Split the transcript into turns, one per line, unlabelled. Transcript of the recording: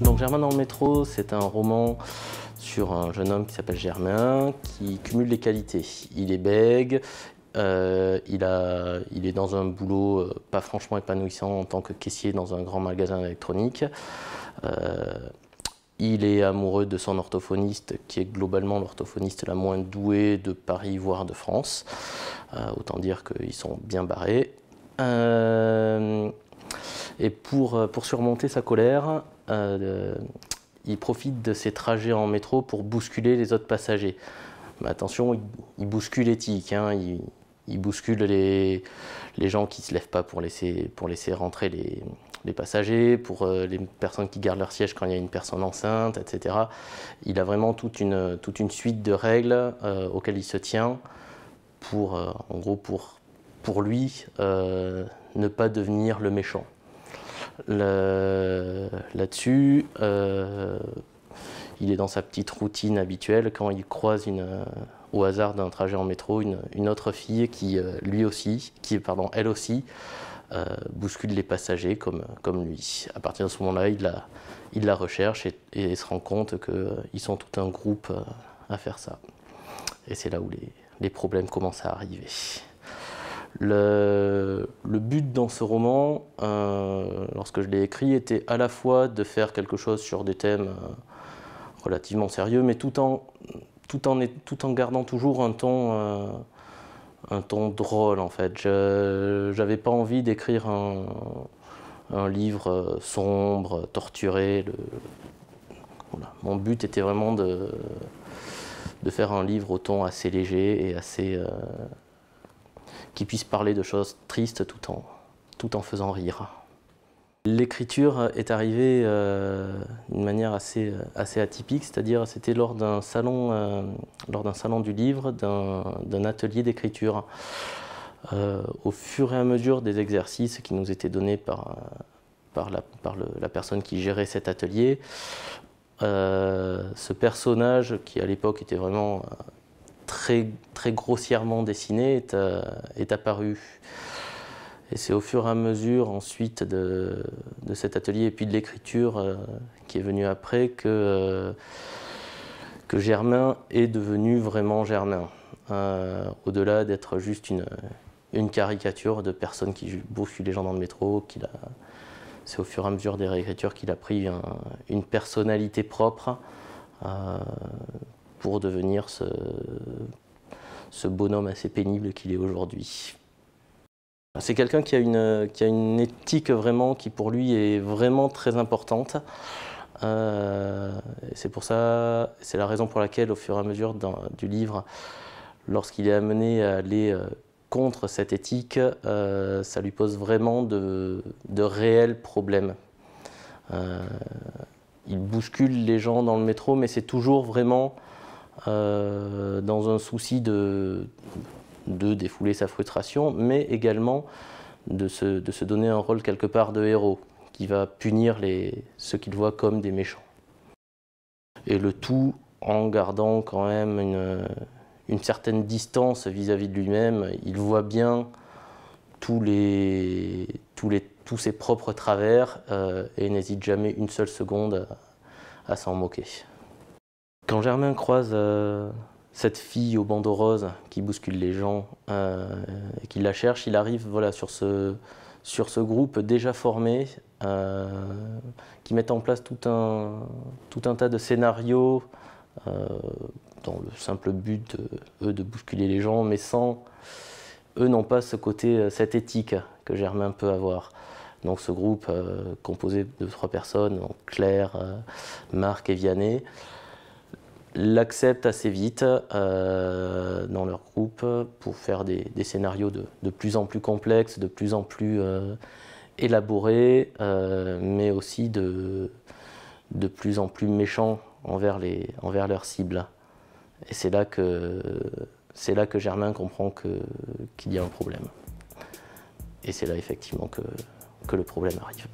Donc Germain dans le métro, c'est un roman sur un jeune homme qui s'appelle Germain, qui cumule les qualités. Il est bègue, euh, il, a, il, est dans un boulot euh, pas franchement épanouissant en tant que caissier dans un grand magasin électronique. Euh, il est amoureux de son orthophoniste, qui est globalement l'orthophoniste la moins douée de Paris, voire de France. autant dire qu'ils sont bien barrés. Et euh, pour, surmonter sa colère, euh, il profite de ses trajets en métro pour bousculer les autres passagers. Mais attention, il, bouscule éthique, hein. il, bouscule les, gens qui ne se lèvent pas pour laisser, rentrer les, passagers, pour euh, les personnes qui gardent leur siège quand il y a une personne enceinte, etc. Il a vraiment toute une, suite de règles auxquelles il se tient pour, en gros, pour, pour lui, ne pas devenir le méchant. Là-dessus, euh, il est dans sa petite routine habituelle quand il croise euh, au hasard d'un trajet en métro une, autre fille qui, euh, lui aussi, qui, pardon, elle aussi, bouscule les passagers comme, comme lui. À partir de ce moment-là, il la, il la recherche et, se rend compte qu'ils sont tout un groupe à faire ça. Et c'est là où les, les problèmes commencent à arriver. Le, but dans ce roman, euh, lorsque je l'ai écrit, était à la fois de faire quelque chose sur des thèmes euh, relativement sérieux, mais tout en, tout en, tout en gardant toujours un ton, euh, un ton drôle, en fait. Je n'avais pas envie d'écrire un, livre sombre, torturé. Mon but était vraiment de, de, faire un livre au ton assez léger et assez qui puisse parler de choses tristes tout en, tout en faisant rire. L'écriture est arrivée euh, d'une manière assez, euh, assez atypique, c'est-à-dire c'était lors d'un salon, euh, lors d'un salon du livre, d'un atelier d'écriture. au fur et à mesure des exercices qui nous étaient donnés par, par, la, par la personne qui gérait cet atelier, ce personnage qui à l'époque était vraiment très, très grossièrement dessiné euh, est, apparu. Et c'est au fur et à mesure ensuite de, cet atelier et puis de l'écriture euh, qui est venue après que, euh, que Germain est devenu vraiment Germain. Au-delà d'être juste une, caricature de personne qui bouffe les gens dans le métro, c'est au fur et à mesure des réécritures qu'il a pris une personnalité propre pour devenir ce, bonhomme assez pénible qu'il est aujourd'hui. C'est quelqu'un qui, qui, a une éthique vraiment qui pour lui est vraiment très importante. Euh, c'est pour ça, c'est la raison pour laquelle au fur et à mesure du livre, lorsqu'il est amené à aller euh, contre cette éthique, euh, ça lui pose vraiment de, de réels problèmes. il bouscule les gens dans le métro, mais c'est toujours vraiment euh, dans un souci de, défouler sa frustration, mais également de se, donner un rôle quelque part de héros, qui va punir ceux qu'il voit comme des méchants. Et le tout en gardant quand même une, certaine distance vis-à-vis de lui-même. Il voit bien tous, ses propres travers euh, et n'hésite jamais une seule seconde à s'en moquer. Quand Germain croise euh, cette fille au bandeau rose qui bouscule les gens euh, et qu'il la cherche, il arrive voilà, sur, ce, groupe déjà formé euh, qui met en place tout un, tas de scénarios dans le simple but, eux, de bousculer les gens, mais sans eux n'ont pas ce côté, cette éthique que Germain peut avoir. Donc ce groupe composé de trois personnes, donc Claire, Marc et Vianney, l'acceptent assez vite euh, dans leur groupe pour faire des, scénarios de, plus en plus complexes, de plus en plus euh, élaborés, euh, mais aussi de, de plus en plus méchants envers, les, envers leurs cibles. Et c'est là que c'est là que Germain comprend qu'il y a un problème. Et c'est là effectivement que le problème arrive.